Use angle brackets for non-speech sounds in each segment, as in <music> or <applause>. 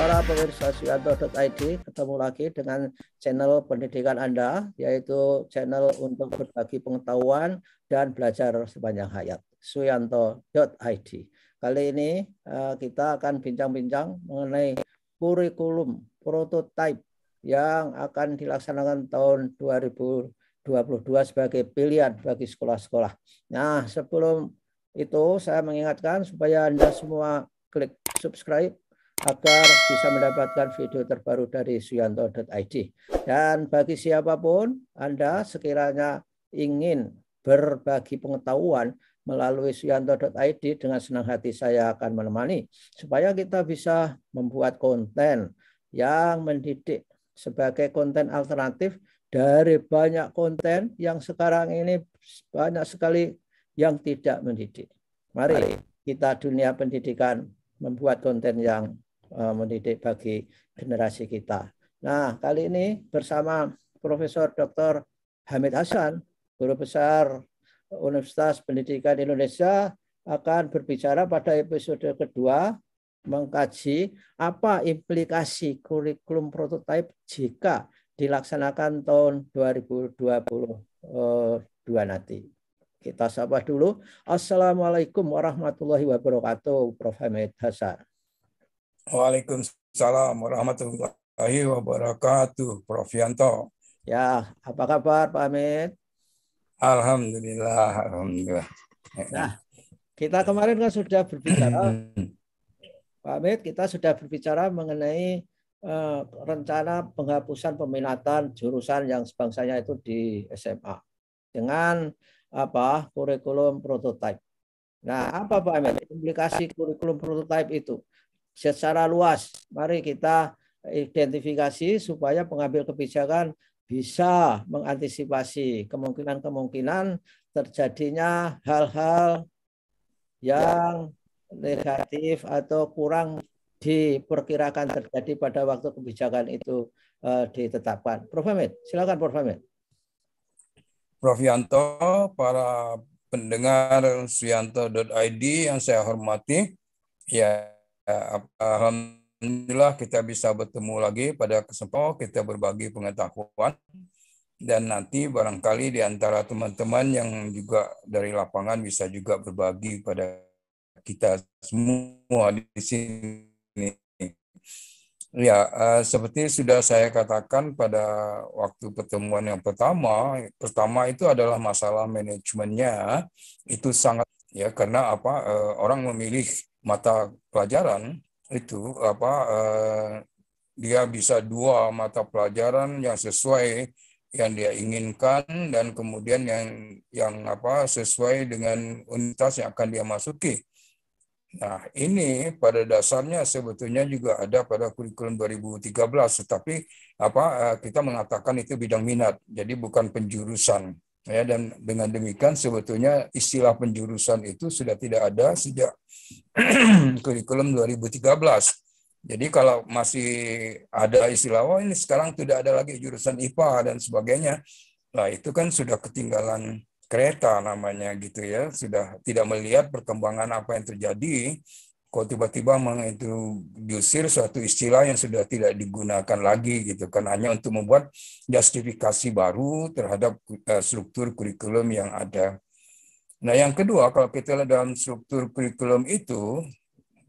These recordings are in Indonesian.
para pemirsa suyanto.id ketemu lagi dengan channel pendidikan Anda yaitu channel untuk berbagi pengetahuan dan belajar sepanjang hayat suyanto.id. Kali ini eh, kita akan bincang-bincang mengenai kurikulum prototipe yang akan dilaksanakan tahun 2022 sebagai pilihan bagi sekolah-sekolah. Nah, sebelum itu saya mengingatkan supaya Anda semua klik subscribe agar bisa mendapatkan video terbaru dari suyanto.id. Dan bagi siapapun Anda sekiranya ingin berbagi pengetahuan melalui suyanto.id dengan senang hati saya akan menemani supaya kita bisa membuat konten yang mendidik sebagai konten alternatif dari banyak konten yang sekarang ini banyak sekali yang tidak mendidik. Mari kita dunia pendidikan membuat konten yang Eh, mendidik bagi generasi kita. Nah, kali ini bersama Profesor Dr. Hamid Hasan, Guru Besar Universitas Pendidikan Indonesia akan berbicara pada episode kedua mengkaji apa implikasi kurikulum prototipe jika dilaksanakan tahun 2022 eh, nanti. Kita sapa dulu. Assalamualaikum warahmatullahi wabarakatuh, Prof. Hamid Hasan. Waalaikumsalam warahmatullahi wabarakatuh, Prof. Yanto. Ya, apa kabar Pak Amit? Alhamdulillah, alhamdulillah. Nah, kita kemarin kan sudah berbicara, <clears throat> Pak Amit, kita sudah berbicara mengenai uh, rencana penghapusan peminatan jurusan yang sebangsanya itu di SMA dengan apa kurikulum prototipe. Nah, apa Pak Amit implikasi kurikulum prototipe itu? secara luas. Mari kita identifikasi supaya pengambil kebijakan bisa mengantisipasi kemungkinan-kemungkinan terjadinya hal-hal yang negatif atau kurang diperkirakan terjadi pada waktu kebijakan itu uh, ditetapkan. Prof. Hamid, silakan Prof. Hamid. Prof. Yanto, para pendengar suyanto.id yang saya hormati, ya Eh, alhamdulillah kita bisa bertemu lagi pada kesempatan oh, kita berbagi pengetahuan dan nanti barangkali di antara teman-teman yang juga dari lapangan bisa juga berbagi pada kita semua di sini. Ya, eh, seperti sudah saya katakan pada waktu pertemuan yang pertama, pertama itu adalah masalah manajemennya itu sangat ya karena apa eh, orang memilih mata pelajaran itu apa eh, dia bisa dua mata pelajaran yang sesuai yang dia inginkan dan kemudian yang yang apa sesuai dengan unitas yang akan dia masuki. Nah, ini pada dasarnya sebetulnya juga ada pada kurikulum 2013 tetapi apa eh, kita mengatakan itu bidang minat. Jadi bukan penjurusan. Ya, dan dengan demikian sebetulnya istilah penjurusan itu sudah tidak ada sejak <clears throat> kurikulum 2013. Jadi kalau masih ada istilah, oh ini sekarang tidak ada lagi jurusan IPA dan sebagainya, nah itu kan sudah ketinggalan kereta namanya gitu ya, sudah tidak melihat perkembangan apa yang terjadi kok tiba-tiba mengintroducir suatu istilah yang sudah tidak digunakan lagi gitu kan hanya untuk membuat justifikasi baru terhadap eh, struktur kurikulum yang ada. Nah, yang kedua kalau kita lihat dalam struktur kurikulum itu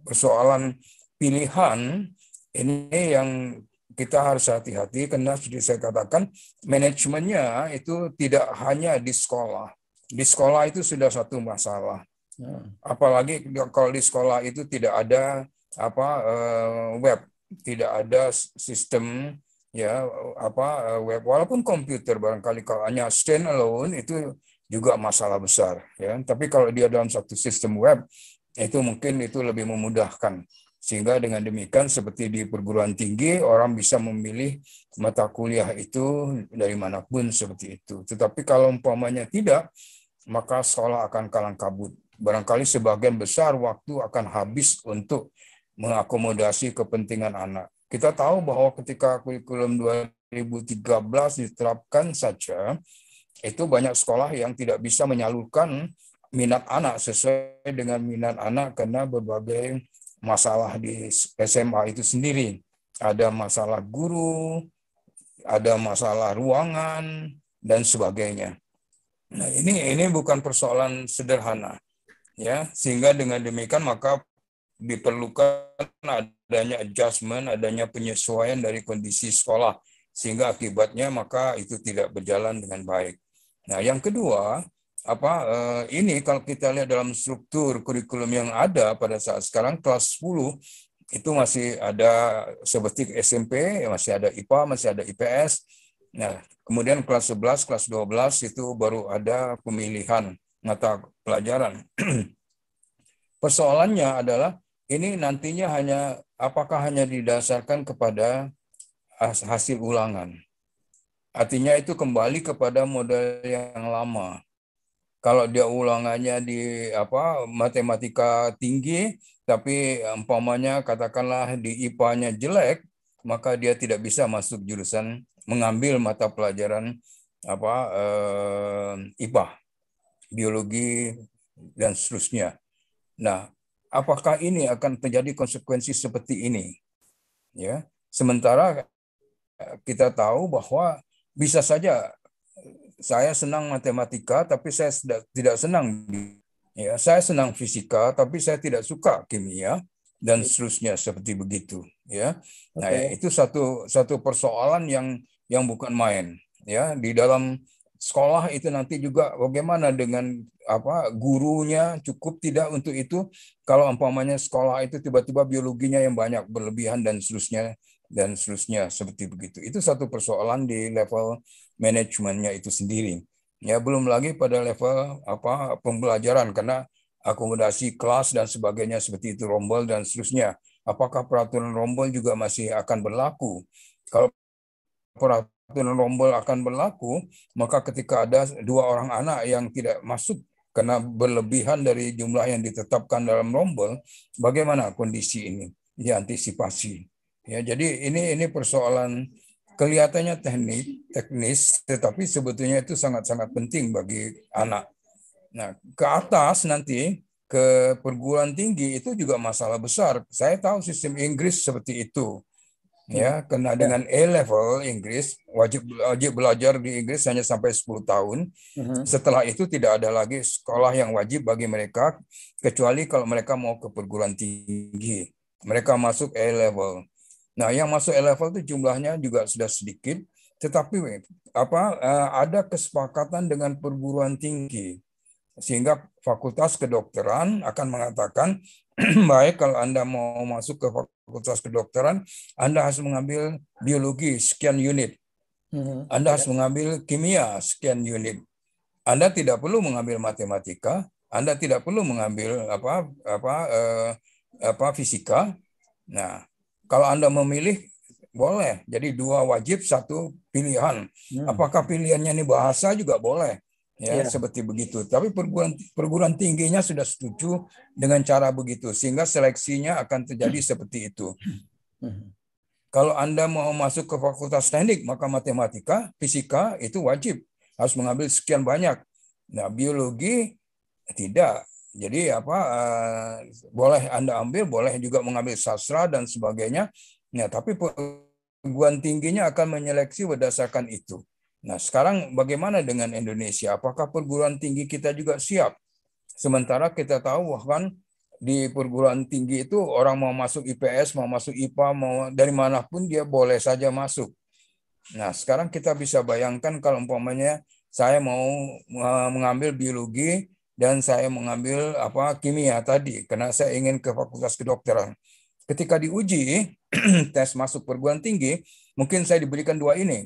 persoalan pilihan ini yang kita harus hati-hati karena sudah saya katakan manajemennya itu tidak hanya di sekolah. Di sekolah itu sudah satu masalah Apalagi kalau di sekolah itu tidak ada apa eh, web, tidak ada sistem ya apa eh, web walaupun komputer barangkali kalau hanya stand alone itu juga masalah besar ya tapi kalau dia dalam satu sistem web itu mungkin itu lebih memudahkan sehingga dengan demikian seperti di perguruan tinggi orang bisa memilih mata kuliah itu dari manapun seperti itu tetapi kalau umpamanya tidak maka sekolah akan kalang kabut barangkali sebagian besar waktu akan habis untuk mengakomodasi kepentingan anak. Kita tahu bahwa ketika kurikulum 2013 diterapkan saja, itu banyak sekolah yang tidak bisa menyalurkan minat anak sesuai dengan minat anak karena berbagai masalah di SMA itu sendiri. Ada masalah guru, ada masalah ruangan, dan sebagainya. Nah, ini ini bukan persoalan sederhana ya sehingga dengan demikian maka diperlukan adanya adjustment, adanya penyesuaian dari kondisi sekolah sehingga akibatnya maka itu tidak berjalan dengan baik. Nah, yang kedua, apa eh, ini kalau kita lihat dalam struktur kurikulum yang ada pada saat sekarang kelas 10 itu masih ada seperti SMP, masih ada IPA, masih ada IPS. Nah, kemudian kelas 11, kelas 12 itu baru ada pemilihan mata pelajaran. <clears throat> Persoalannya adalah ini nantinya hanya apakah hanya didasarkan kepada hasil ulangan. Artinya itu kembali kepada model yang lama. Kalau dia ulangannya di apa matematika tinggi tapi umpamanya katakanlah di IPA-nya jelek, maka dia tidak bisa masuk jurusan mengambil mata pelajaran apa eh, IPA Biologi dan seterusnya. Nah, apakah ini akan terjadi konsekuensi seperti ini? Ya, sementara kita tahu bahwa bisa saja saya senang matematika tapi saya tidak senang ya saya senang fisika tapi saya tidak suka kimia dan seterusnya seperti begitu ya nah, okay. itu satu satu persoalan yang yang bukan main ya di dalam sekolah itu nanti juga bagaimana dengan apa gurunya cukup tidak untuk itu kalau umpamanya sekolah itu tiba-tiba biologinya yang banyak berlebihan dan seterusnya dan seterusnya seperti begitu itu satu persoalan di level manajemennya itu sendiri ya belum lagi pada level apa pembelajaran karena akomodasi kelas dan sebagainya seperti itu rombol dan seterusnya apakah peraturan rombol juga masih akan berlaku kalau peraturan dan rombel akan berlaku, maka ketika ada dua orang anak yang tidak masuk karena berlebihan dari jumlah yang ditetapkan dalam rombel, bagaimana kondisi ini diantisipasi? Ya, jadi ini ini persoalan kelihatannya teknik teknis, tetapi sebetulnya itu sangat-sangat penting bagi anak. Nah, ke atas nanti ke perguruan tinggi itu juga masalah besar. Saya tahu sistem Inggris seperti itu ya iya. kena dengan A level Inggris wajib wajib belajar di Inggris hanya sampai 10 tahun. Uh-huh. Setelah itu tidak ada lagi sekolah yang wajib bagi mereka kecuali kalau mereka mau ke perguruan tinggi. Mereka masuk A level. Nah, yang masuk A level itu jumlahnya juga sudah sedikit tetapi apa eh, ada kesepakatan dengan perguruan tinggi sehingga fakultas kedokteran akan mengatakan <clears throat> baik kalau Anda mau masuk ke fakultas kedokteran, Anda harus mengambil biologi sekian unit. Mm-hmm. Anda harus iya. mengambil kimia sekian unit. Anda tidak perlu mengambil matematika, Anda tidak perlu mengambil apa apa eh, apa fisika. Nah, kalau Anda memilih boleh. Jadi dua wajib, satu pilihan. Hmm. Apakah pilihannya ini bahasa juga boleh ya, ya. seperti begitu. Tapi perguruan perguruan tingginya sudah setuju dengan cara begitu sehingga seleksinya akan terjadi hmm. seperti itu. Hmm. Hmm. Kalau Anda mau masuk ke fakultas teknik, maka matematika, fisika itu wajib harus mengambil sekian banyak. Nah, biologi tidak. Jadi apa eh, boleh Anda ambil, boleh juga mengambil sastra dan sebagainya. Nah, tapi perguruan tingginya akan menyeleksi berdasarkan itu. Nah, sekarang bagaimana dengan Indonesia? Apakah perguruan tinggi kita juga siap? Sementara kita tahu bahkan di perguruan tinggi itu orang mau masuk IPS, mau masuk IPA, mau dari manapun dia boleh saja masuk. Nah, sekarang kita bisa bayangkan kalau umpamanya saya mau e, mengambil biologi dan saya mengambil apa kimia tadi karena saya ingin ke fakultas kedokteran. Ketika diuji <clears throat> tes masuk perguruan tinggi, mungkin saya diberikan dua ini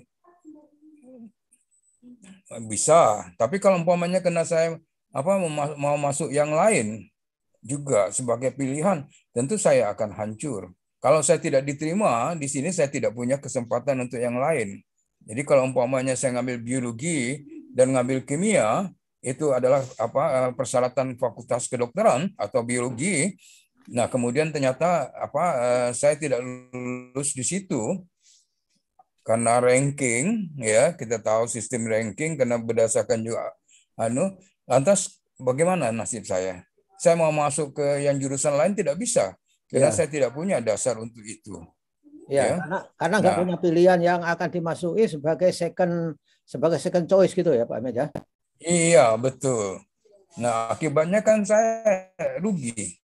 bisa. Tapi kalau umpamanya kena saya apa mau masuk yang lain juga sebagai pilihan, tentu saya akan hancur. Kalau saya tidak diterima di sini saya tidak punya kesempatan untuk yang lain. Jadi kalau umpamanya saya ngambil biologi dan ngambil kimia itu adalah apa eh, persyaratan fakultas kedokteran atau biologi. Nah, kemudian ternyata apa eh, saya tidak lulus di situ, karena ranking ya kita tahu sistem ranking karena berdasarkan juga anu lantas bagaimana nasib saya saya mau masuk ke yang jurusan lain tidak bisa karena ya. saya tidak punya dasar untuk itu ya, ya. karena karena nggak nah. punya pilihan yang akan dimasuki sebagai second sebagai second choice gitu ya Pak Ahmed ya? iya betul nah akibatnya kan saya rugi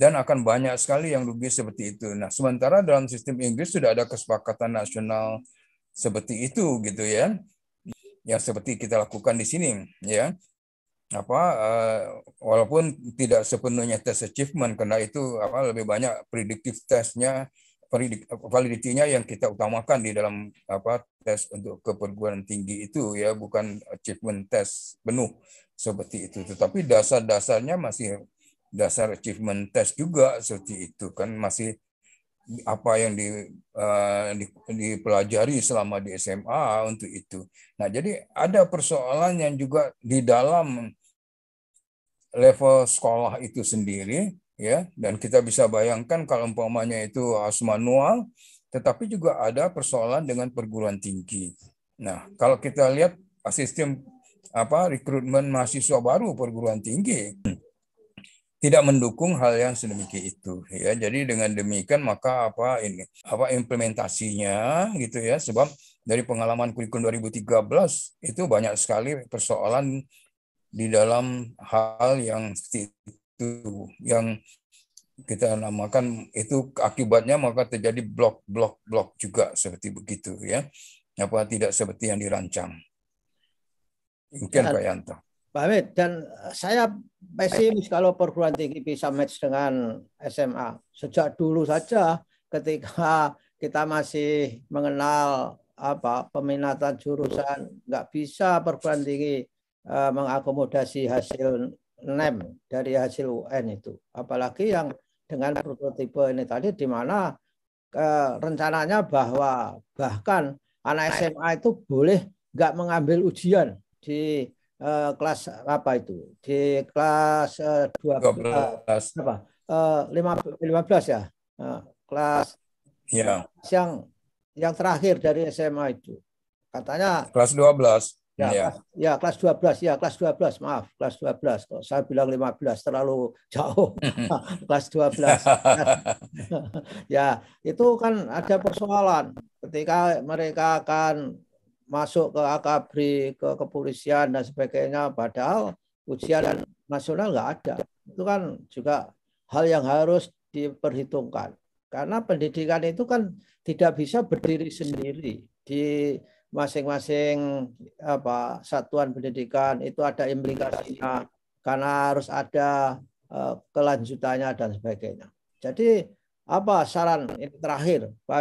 dan akan banyak sekali yang rugi seperti itu. Nah, sementara dalam sistem Inggris sudah ada kesepakatan nasional seperti itu gitu ya. Yang seperti kita lakukan di sini ya. Apa uh, walaupun tidak sepenuhnya tes achievement karena itu apa lebih banyak prediktif testnya validitinya yang kita utamakan di dalam apa tes untuk keperguruan tinggi itu ya bukan achievement test penuh seperti itu tetapi dasar-dasarnya masih dasar achievement test juga seperti itu kan masih apa yang di, uh, di, dipelajari selama di SMA untuk itu. Nah, jadi ada persoalan yang juga di dalam level sekolah itu sendiri ya dan kita bisa bayangkan kalau umpamanya itu harus manual tetapi juga ada persoalan dengan perguruan tinggi. Nah, kalau kita lihat sistem apa rekrutmen mahasiswa baru perguruan tinggi tidak mendukung hal yang sedemikian itu ya jadi dengan demikian maka apa ini apa implementasinya gitu ya sebab dari pengalaman kurikulum 2013 itu banyak sekali persoalan di dalam hal yang itu yang kita namakan itu akibatnya maka terjadi blok-blok blok juga seperti begitu ya apa tidak seperti yang dirancang mungkin Pak Yanto Pak Hamid, dan eh, saya pesimis kalau perguruan tinggi bisa match dengan SMA. Sejak dulu saja ketika kita masih mengenal apa peminatan jurusan nggak bisa perguruan tinggi uh, mengakomodasi hasil NEM dari hasil UN itu. Apalagi yang dengan prototipe ini tadi di mana eh, rencananya bahwa bahkan anak SMA itu boleh nggak mengambil ujian di uh, kelas apa itu? Di kelas uh, 12 uh, apa? Uh, 15, 15 ya. Uh, kelas Yeah. yang yang terakhir dari SMA itu. Katanya kelas 12. Ya, yeah. Iya. ya, kelas 12, ya, kelas 12, maaf, kelas 12. Kok saya bilang 15 terlalu jauh. <laughs> kelas 12. <laughs> ya, itu kan ada persoalan ketika mereka akan masuk ke akabri, ke kepolisian dan sebagainya. Padahal ujian nasional nggak ada. Itu kan juga hal yang harus diperhitungkan. Karena pendidikan itu kan tidak bisa berdiri sendiri di masing-masing apa satuan pendidikan itu ada implikasinya karena harus ada uh, kelanjutannya dan sebagainya. Jadi apa saran ini terakhir, Pak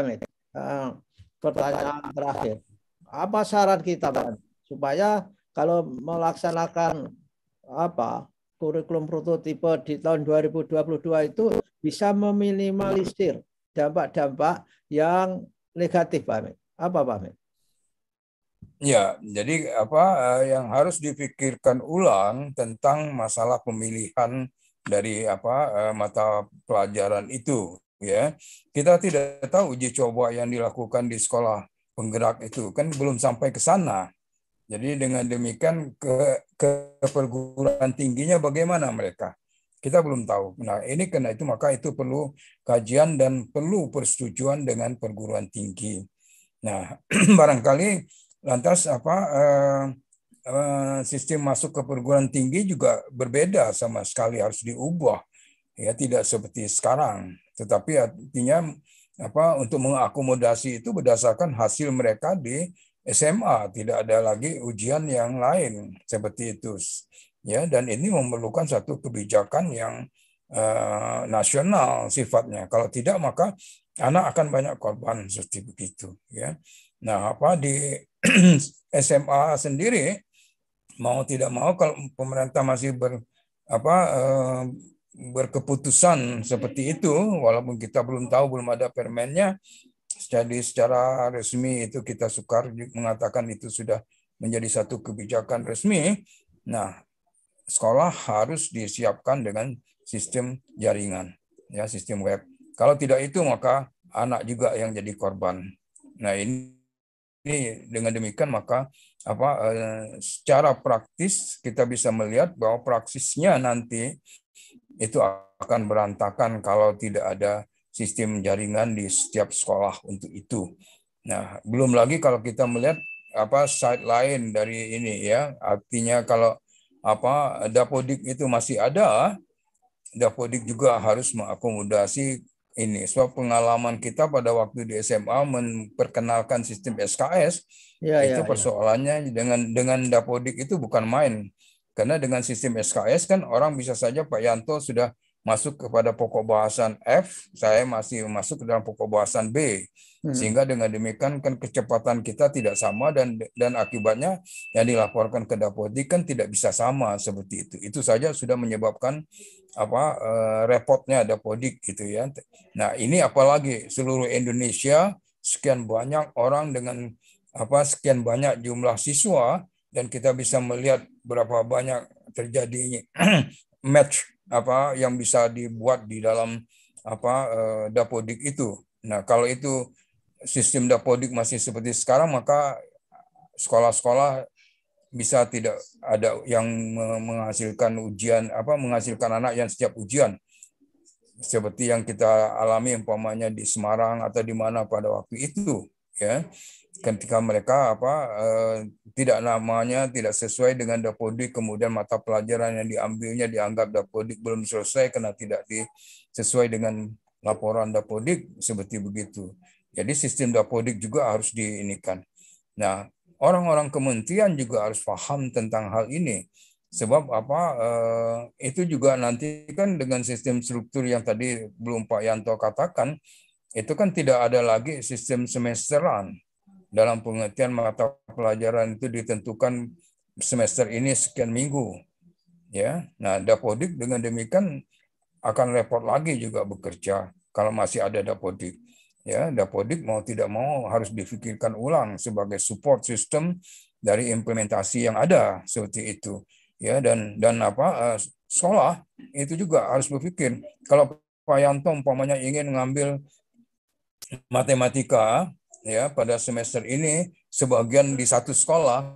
Uh, pertanyaan terakhir apa saran kita, Pak? Supaya kalau melaksanakan apa kurikulum prototipe di tahun 2022 itu bisa meminimalisir dampak-dampak yang negatif, Pak Amin. Apa, Pak Amin? Ya, jadi apa eh, yang harus dipikirkan ulang tentang masalah pemilihan dari apa eh, mata pelajaran itu ya. Kita tidak tahu uji coba yang dilakukan di sekolah penggerak itu kan belum sampai ke sana. Jadi dengan demikian ke, ke perguruan tingginya bagaimana mereka? Kita belum tahu. Nah, ini karena itu maka itu perlu kajian dan perlu persetujuan dengan perguruan tinggi. Nah, <clears throat> barangkali lantas apa eh, eh, sistem masuk ke perguruan tinggi juga berbeda sama sekali harus diubah. Ya, tidak seperti sekarang, tetapi artinya apa untuk mengakomodasi itu berdasarkan hasil mereka di SMA, tidak ada lagi ujian yang lain seperti itu. Ya, dan ini memerlukan satu kebijakan yang uh, nasional sifatnya. Kalau tidak maka anak akan banyak korban seperti begitu ya. Nah, apa di SMA <clears throat> sendiri mau tidak mau kalau pemerintah masih ber apa uh, berkeputusan seperti itu walaupun kita belum tahu belum ada permennya jadi secara resmi itu kita sukar mengatakan itu sudah menjadi satu kebijakan resmi nah sekolah harus disiapkan dengan sistem jaringan ya sistem web kalau tidak itu maka anak juga yang jadi korban nah ini dengan demikian maka apa eh, secara praktis kita bisa melihat bahwa praksisnya nanti itu akan berantakan kalau tidak ada sistem jaringan di setiap sekolah untuk itu. Nah, belum lagi kalau kita melihat apa side lain dari ini ya, artinya kalau apa dapodik itu masih ada, dapodik juga harus mengakomodasi ini. Sebab pengalaman kita pada waktu di SMA memperkenalkan sistem SKS ya, itu ya, ya. persoalannya ya. dengan dengan dapodik itu bukan main. Karena dengan sistem SKS kan orang bisa saja Pak Yanto sudah masuk kepada pokok bahasan F, saya masih masuk ke dalam pokok bahasan B. Hmm. Sehingga dengan demikian kan kecepatan kita tidak sama dan dan akibatnya yang dilaporkan ke dapodik kan tidak bisa sama seperti itu. Itu saja sudah menyebabkan apa uh, repotnya Dapodik gitu ya. Nah, ini apalagi seluruh Indonesia sekian banyak orang dengan apa sekian banyak jumlah siswa dan kita bisa melihat berapa banyak terjadi <clears throat> match apa yang bisa dibuat di dalam apa eh, dapodik itu. Nah, kalau itu sistem dapodik masih seperti sekarang maka sekolah-sekolah bisa tidak ada yang menghasilkan ujian apa menghasilkan anak yang setiap ujian seperti yang kita alami umpamanya di Semarang atau di mana pada waktu itu ya ketika mereka apa eh, tidak namanya tidak sesuai dengan dapodik kemudian mata pelajaran yang diambilnya dianggap dapodik belum selesai karena tidak di, sesuai dengan laporan dapodik seperti begitu. Jadi sistem dapodik juga harus diinikan. Nah, orang-orang kementerian juga harus paham tentang hal ini. Sebab apa eh, itu juga nanti kan dengan sistem struktur yang tadi belum Pak Yanto katakan itu kan tidak ada lagi sistem semesteran dalam pengertian mata pelajaran itu ditentukan semester ini sekian minggu ya nah dapodik dengan demikian akan repot lagi juga bekerja kalau masih ada dapodik ya dapodik mau tidak mau harus difikirkan ulang sebagai support system dari implementasi yang ada seperti itu ya dan dan apa eh, sekolah itu juga harus berpikir kalau Pak Yanto umpamanya ingin mengambil matematika ya pada semester ini sebagian di satu sekolah,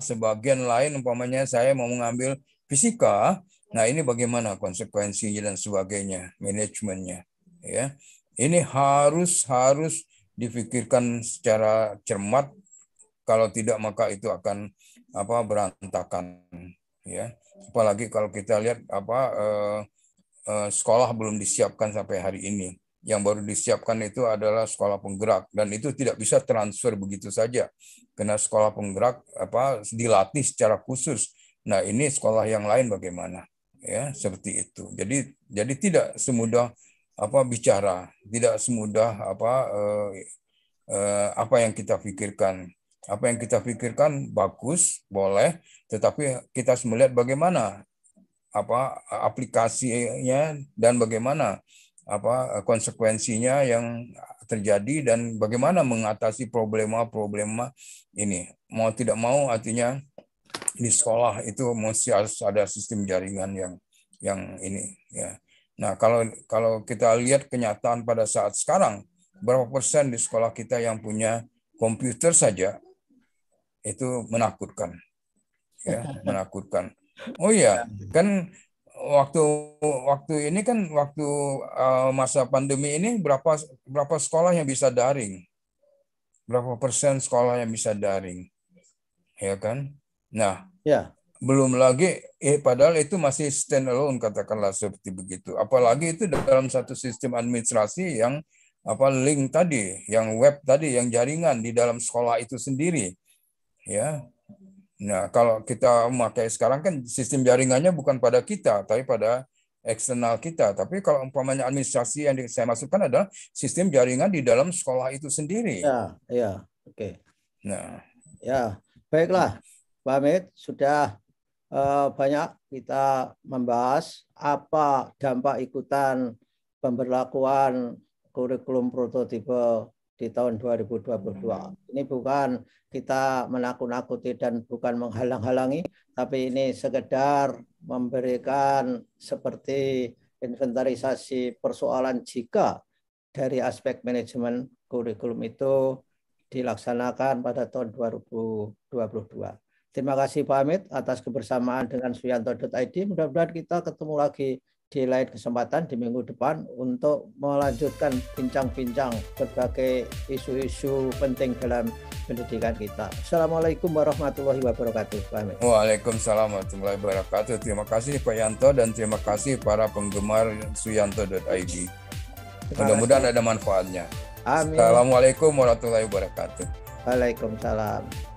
sebagian lain umpamanya saya mau mengambil fisika, nah ini bagaimana konsekuensinya dan sebagainya, manajemennya, ya. Ini harus harus difikirkan secara cermat kalau tidak maka itu akan apa berantakan ya apalagi kalau kita lihat apa eh, eh, sekolah belum disiapkan sampai hari ini yang baru disiapkan itu adalah sekolah penggerak dan itu tidak bisa transfer begitu saja karena sekolah penggerak apa dilatih secara khusus nah ini sekolah yang lain bagaimana ya seperti itu jadi jadi tidak semudah apa bicara tidak semudah apa eh, eh, apa yang kita pikirkan apa yang kita pikirkan bagus boleh tetapi kita harus melihat bagaimana apa aplikasinya dan bagaimana apa konsekuensinya yang terjadi dan bagaimana mengatasi problema-problema ini. Mau tidak mau artinya di sekolah itu mesti harus ada sistem jaringan yang yang ini ya. Nah, kalau kalau kita lihat kenyataan pada saat sekarang berapa persen di sekolah kita yang punya komputer saja itu menakutkan. Ya, iya. menakutkan. Oh iya, kan waktu waktu ini kan waktu uh, masa pandemi ini berapa berapa sekolah yang bisa daring? Berapa persen sekolah yang bisa daring? Ya kan? Nah, ya. Belum lagi eh padahal itu masih stand alone katakanlah seperti begitu. Apalagi itu dalam satu sistem administrasi yang apa link tadi, yang web tadi, yang jaringan di dalam sekolah itu sendiri. Ya, Nah, kalau kita memakai sekarang kan sistem jaringannya bukan pada kita, tapi pada eksternal kita. Tapi kalau umpamanya administrasi yang saya maksudkan adalah sistem jaringan di dalam sekolah itu sendiri. Ya, ya, oke. Okay. Nah, ya, baiklah, Pak Amit, sudah uh, banyak kita membahas apa dampak ikutan pemberlakuan kurikulum prototipe di tahun 2022. Hmm. Ini bukan kita menakut-nakuti dan bukan menghalang-halangi, tapi ini sekedar memberikan seperti inventarisasi persoalan jika dari aspek manajemen kurikulum itu dilaksanakan pada tahun 2022. Terima kasih Pak Amit atas kebersamaan dengan suyanto.id. Mudah-mudahan kita ketemu lagi di lain kesempatan di minggu depan untuk melanjutkan bincang-bincang berbagai isu-isu penting dalam pendidikan kita. Assalamualaikum warahmatullahi wabarakatuh. Amin. Waalaikumsalam warahmatullahi wabarakatuh. Terima kasih Pak Yanto dan terima kasih para penggemar suyanto.id. Mudah-mudahan ada manfaatnya. Amin. Assalamualaikum warahmatullahi wabarakatuh. Waalaikumsalam.